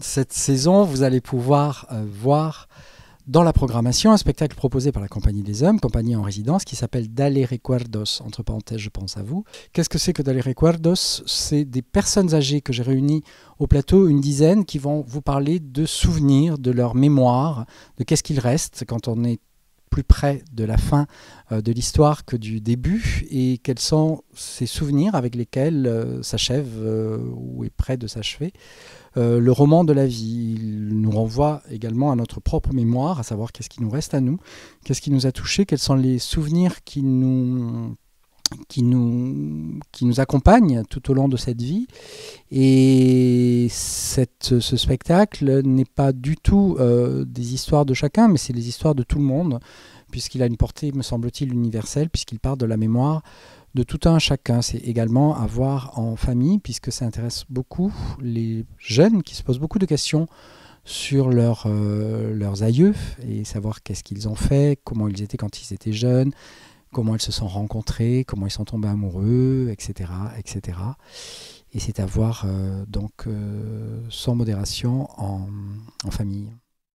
Cette saison, vous allez pouvoir euh, voir dans la programmation un spectacle proposé par la Compagnie des Hommes, compagnie en résidence, qui s'appelle daller Recuerdos, entre parenthèses, je pense à vous. Qu'est-ce que c'est que Dale Recuerdos C'est des personnes âgées que j'ai réunies au plateau, une dizaine, qui vont vous parler de souvenirs, de leur mémoire, de qu'est-ce qu'il reste quand on est plus près de la fin euh, de l'histoire que du début et quels sont ces souvenirs avec lesquels euh, s'achève euh, ou est près de s'achever le roman de la vie. Il nous renvoie également à notre propre mémoire, à savoir qu'est-ce qui nous reste à nous, qu'est-ce qui nous a touché quels sont les souvenirs qui nous qui nous, qui nous tout au long de cette vie et ce spectacle n'est pas du tout euh, des histoires de chacun, mais c'est des histoires de tout le monde, puisqu'il a une portée, me semble-t-il, universelle, puisqu'il part de la mémoire de tout un chacun. C'est également à voir en famille, puisque ça intéresse beaucoup les jeunes qui se posent beaucoup de questions sur euh, leurs aïeux et savoir qu'est-ce qu'ils ont fait, comment ils étaient quand ils étaient jeunes, comment elles se sont rencontrés, comment ils sont tombés amoureux, etc. etc. Et c'est à voir euh, donc euh, sans modération en, en famille.